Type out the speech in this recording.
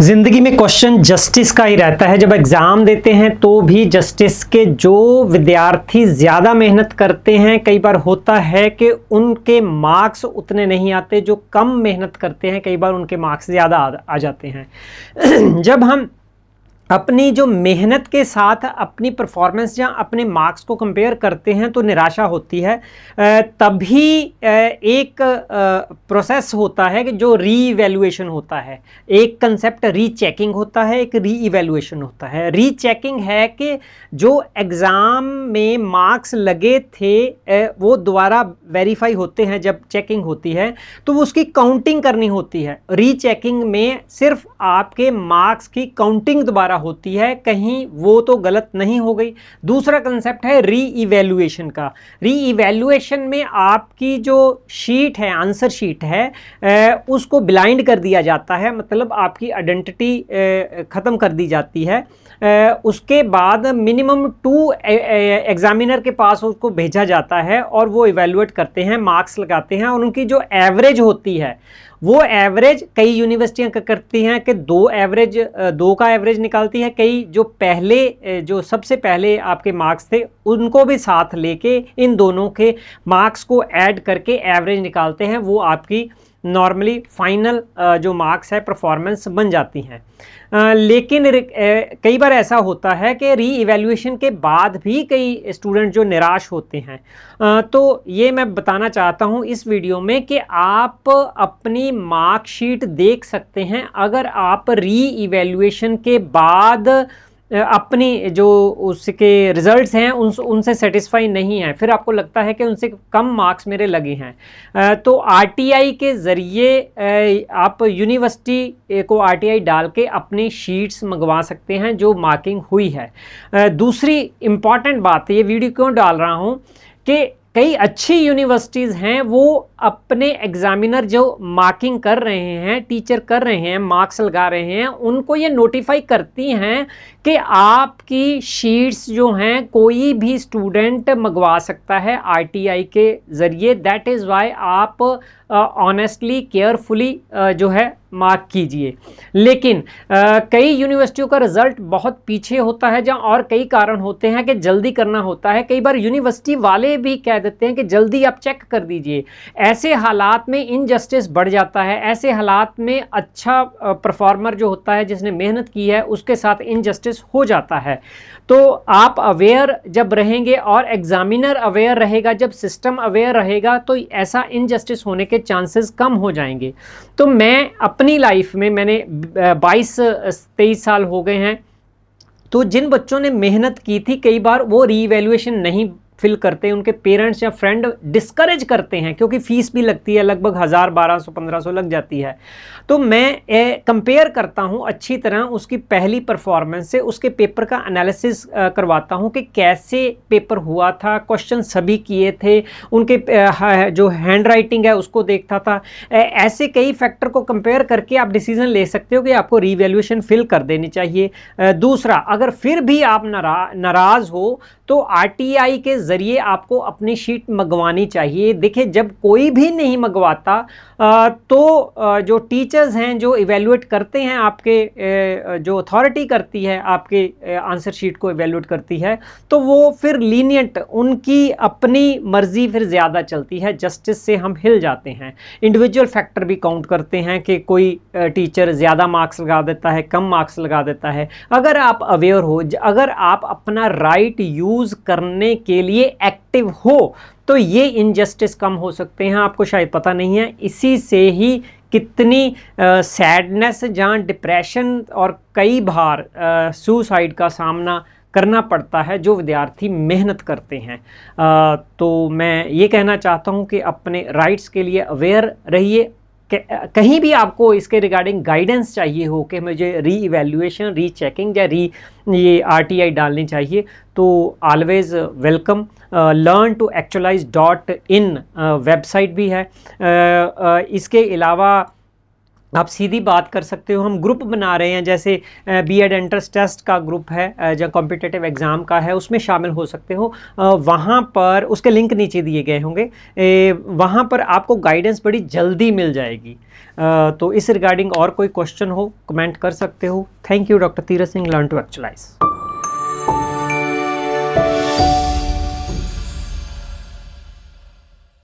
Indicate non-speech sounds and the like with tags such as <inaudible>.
ज़िंदगी में question justice का ही रहता है जब एग्ज़ाम देते हैं तो भी जस्टिस के जो विद्यार्थी ज़्यादा मेहनत करते हैं कई बार होता है कि उनके मार्क्स उतने नहीं आते जो कम मेहनत करते हैं कई बार उनके मार्क्स ज़्यादा आ जाते हैं <clears throat> जब हम अपनी जो मेहनत के साथ अपनी परफॉर्मेंस या अपने मार्क्स को कंपेयर करते हैं तो निराशा होती है तभी एक प्रोसेस होता है कि जो री इवेलुएशन होता है एक कंसेप्ट री चेकिंग होता है एक री इवेलुएशन होता है री चेकिंग है कि जो एग्ज़ाम में मार्क्स लगे थे वो दोबारा वेरीफाई होते हैं जब चेकिंग होती है तो उसकी काउंटिंग करनी होती है री चेकिंग में सिर्फ आपके मार्क्स की काउंटिंग दोबारा होती है कहीं वो तो गलत नहीं हो गई दूसरा कंसेप्ट है री इवेल्युएशन का री इवेल्युएशन में आपकी जो शीट है आंसर शीट है ए, उसको ब्लाइंड कर दिया जाता है मतलब आपकी आइडेंटिटी ख़त्म कर दी जाती है ए, उसके बाद मिनिमम टू एग्जामिनर के पास उसको भेजा जाता है और वो इवेलुएट करते हैं मार्क्स लगाते हैं और उनकी जो एवरेज होती है वो एवरेज कई यूनिवर्सिटियाँ करती हैं कि दो एवरेज दो का एवरेज निकालती है कई जो पहले जो सबसे पहले आपके मार्क्स थे उनको भी साथ लेके इन दोनों के मार्क्स को ऐड करके एवरेज निकालते हैं वो आपकी नॉर्मली फाइनल uh, जो मार्क्स है परफॉर्मेंस बन जाती हैं uh, लेकिन uh, कई बार ऐसा होता है कि री इवेल्यूशन के बाद भी कई स्टूडेंट जो निराश होते हैं तो ये मैं बताना चाहता हूँ इस वीडियो में कि आप अपनी मार्कशीट देख सकते हैं अगर आप री इवेल्यूशन के बाद अपनी जो उसके रिज़ल्ट्स हैं उन उनसे सेटिस्फाई नहीं है फिर आपको लगता है कि उनसे कम मार्क्स मेरे लगे हैं तो आरटीआई के ज़रिए आप यूनिवर्सिटी को आरटीआई डाल के अपनी शीट्स मंगवा सकते हैं जो मार्किंग हुई है दूसरी इम्पॉर्टेंट बात ये वीडियो क्यों डाल रहा हूँ कि कई अच्छी यूनिवर्सिटीज़ हैं वो अपने एग्ज़ामिनर जो मार्किंग कर रहे हैं टीचर कर रहे हैं मार्क्स लगा रहे हैं उनको ये नोटिफाई करती हैं कि आपकी शीट्स जो हैं कोई भी स्टूडेंट मंगवा सकता है आरटीआई के ज़रिए दैट इज़ वाई आप ऑनेस्टली केयरफुली जो है मार्क कीजिए लेकिन आ, कई यूनिवर्सिटियों का रिज़ल्ट बहुत पीछे होता है जहाँ और कई कारण होते हैं कि जल्दी करना होता है कई बार यूनिवर्सिटी वाले भी कह देते हैं कि जल्दी आप चेक कर दीजिए ऐसे हालात में इनजस्टिस बढ़ जाता है ऐसे हालात में अच्छा परफॉर्मर जो होता है जिसने मेहनत की है उसके साथ इनजस्टिस हो जाता है तो आप अवेयर जब रहेंगे और एग्ज़ामिनर अवेयर रहेगा जब सिस्टम अवेयर रहेगा तो ऐसा इनजस्टिस होने के चांसेस कम हो जाएंगे तो मैं अपनी लाइफ में मैंने बाईस तेईस साल हो गए हैं तो जिन बच्चों ने मेहनत की थी कई बार वो रीवैल्यूएशन नहीं फिल करते हैं उनके पेरेंट्स या फ्रेंड डिस्करेज करते हैं क्योंकि फ़ीस भी लगती है लगभग हज़ार बारह सौ पंद्रह सौ लग जाती है तो मैं कंपेयर करता हूं अच्छी तरह उसकी पहली परफॉर्मेंस से उसके पेपर का एनालिसिस करवाता हूं कि कैसे पेपर हुआ था क्वेश्चन सभी किए थे उनके जो हैंड राइटिंग है उसको देखता था ऐसे कई फैक्टर को कंपेयर करके आप डिसीजन ले सकते हो कि आपको रिवेल्यूशन फिल कर देनी चाहिए दूसरा अगर फिर भी आप नाराज हो तो आर के ज़रिए आपको अपनी शीट मंगवानी चाहिए देखिए जब कोई भी नहीं मंगवाता तो जो टीचर्स हैं जो इवेलुएट करते हैं आपके जो अथॉरिटी करती है आपके आंसर शीट को इवेलुएट करती है तो वो फिर लीनियंट उनकी अपनी मर्ज़ी फिर ज़्यादा चलती है जस्टिस से हम हिल जाते हैं इंडिविजुअल फैक्टर भी काउंट करते हैं कि कोई टीचर ज़्यादा मार्क्स लगा देता है कम मार्क्स लगा देता है अगर आप अवेयर हो अगर आप अपना राइट यूज़ करने के लिए ये एक्टिव हो तो ये इनजस्टिस कम हो सकते हैं आपको शायद पता नहीं है इसी से ही कितनी सैडनेस जहाँ डिप्रेशन और कई बार सुसाइड का सामना करना पड़ता है जो विद्यार्थी मेहनत करते हैं आ, तो मैं ये कहना चाहता हूँ कि अपने राइट्स के लिए अवेयर रहिए कहीं भी आपको इसके रिगार्डिंग गाइडेंस चाहिए हो कि मुझे री इवेल्यूएशन री चेकिंग या री ये आरटीआई डालनी चाहिए तो always welcome learn to actualize dot in website भी है uh, uh, इसके अलावा आप सीधी बात कर सकते हो हम ग्रुप बना रहे हैं जैसे बी एड एंट्रेंस टेस्ट का ग्रुप है जो कॉम्पिटेटिव एग्ज़ाम का है उसमें शामिल हो सकते हो वहाँ पर उसके लिंक नीचे दिए गए होंगे वहाँ पर आपको गाइडेंस बड़ी जल्दी मिल जाएगी तो इस रिगार्डिंग और कोई क्वेश्चन हो कमेंट कर सकते हो thank you doctor Tirath Singh learn to actualise